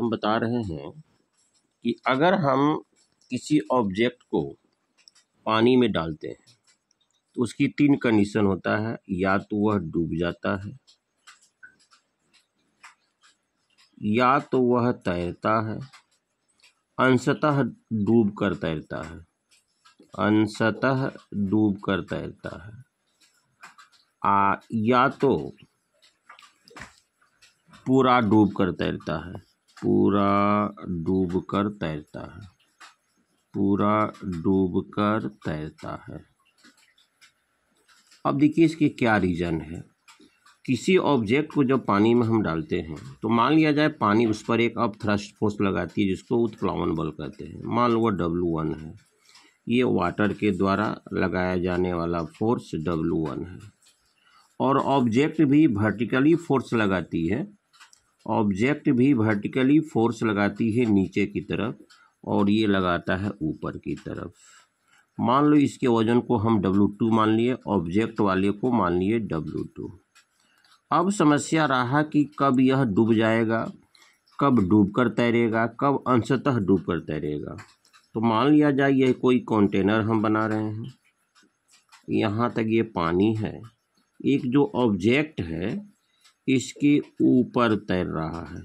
हम बता रहे हैं कि अगर हम किसी ऑब्जेक्ट को पानी में डालते हैं तो उसकी तीन कंडीशन होता है या तो वह डूब जाता है या तो वह तैरता है अंशतः डूब कर तैरता है अंशतः डूब कर तैरता है आ, या तो पूरा डूब कर तैरता है पूरा डूबकर तैरता है पूरा डूबकर तैरता है अब देखिए इसके क्या रीज़न है किसी ऑब्जेक्ट को जब पानी में हम डालते हैं तो मान लिया जाए पानी उस पर एक अप थ्रस्ट फोर्स लगाती है जिसको उत्प्लावन बल कहते हैं मान लो डब्लू वन है ये वाटर के द्वारा लगाया जाने वाला फोर्स डब्लू वन है और ऑब्जेक्ट भी वर्टिकली फोर्स लगाती है ऑब्जेक्ट भी वर्टिकली फोर्स लगाती है नीचे की तरफ और ये लगाता है ऊपर की तरफ मान लो इसके वजन को हम डब्लू टू मान लिए ऑब्जेक्ट वाले को मान लिए डब्लू टू अब समस्या रहा कि कब यह डूब जाएगा कब डूब कर तैरेगा कब अंशतः डूब कर तैरेगा तो मान लिया जाए यह कोई कंटेनर हम बना रहे हैं यहाँ तक ये पानी है एक जो ऑब्जेक्ट है इसके ऊपर तैर रहा है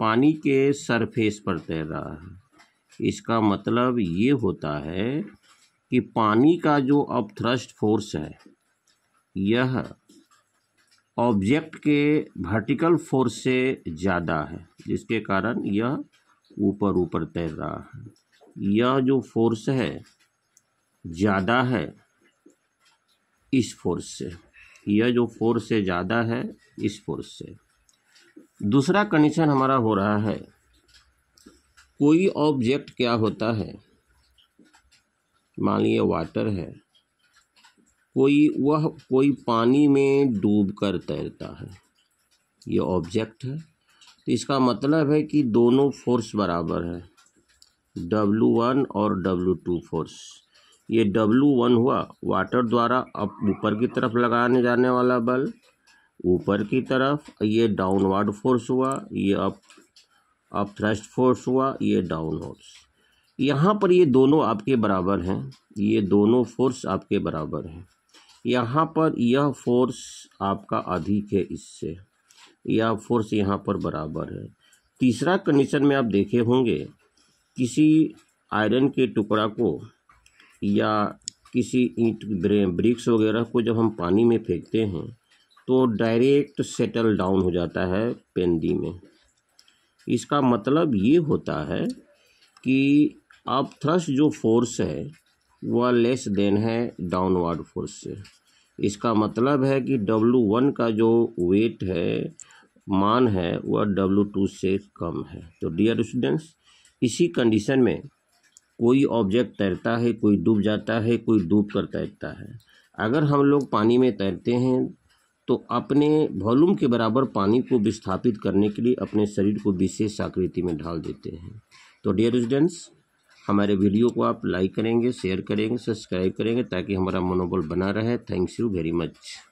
पानी के सरफेस पर तैर रहा है इसका मतलब ये होता है कि पानी का जो अपथ्रस्ट फोर्स है यह ऑब्जेक्ट के वर्टिकल फोर्स से ज़्यादा है जिसके कारण यह ऊपर ऊपर तैर रहा है यह जो फोर्स है ज़्यादा है इस फोर्स से यह जो फोर्स से ज़्यादा है इस फोर्स से दूसरा कंडीशन हमारा हो रहा है कोई ऑब्जेक्ट क्या होता है मान लीजिए वाटर है कोई वह कोई पानी में डूब कर तैरता है ये ऑब्जेक्ट है तो इसका मतलब है कि दोनों फोर्स बराबर है डब्लू वन और डब्लू टू फोर्स ये डब्लू वन हुआ वाटर द्वारा अब ऊपर की तरफ लगाने जाने वाला बल ऊपर की तरफ ये डाउनवर्ड फोर्स हुआ ये अप अप थ्रस्ट फोर्स हुआ ये डाउन फोर्स यहाँ पर ये दोनों आपके बराबर हैं ये दोनों फोर्स आपके बराबर हैं यहाँ पर यह फोर्स आपका अधिक है इससे यह फोर्स यहाँ पर बराबर है तीसरा कंडीशन में आप देखे होंगे किसी आयरन के टुकड़ा को या किसी ईंट ब्रिक्स वगैरह को जब हम पानी में फेंकते हैं तो डायरेक्ट सेटल डाउन हो जाता है पेंदी में इसका मतलब ये होता है कि अब थ्रस्ट जो फोर्स है वह लेस देन है डाउनवर्ड फोर्स से इसका मतलब है कि डब्लू वन का जो वेट है मान है वह डब्लू टू से कम है तो डियर स्टूडेंट्स इसी कंडीशन में कोई ऑब्जेक्ट तैरता है कोई डूब जाता है कोई डूब कर तैरता है अगर हम लोग पानी में तैरते हैं तो अपने वॉल्यूम के बराबर पानी को विस्थापित करने के लिए अपने शरीर को विशेष आकृति में ढाल देते हैं तो डियर रेजिडेंट्स हमारे वीडियो को आप लाइक करेंगे शेयर करेंगे सब्सक्राइब करेंगे ताकि हमारा मनोबल बना रहे थैंक्स यू वेरी मच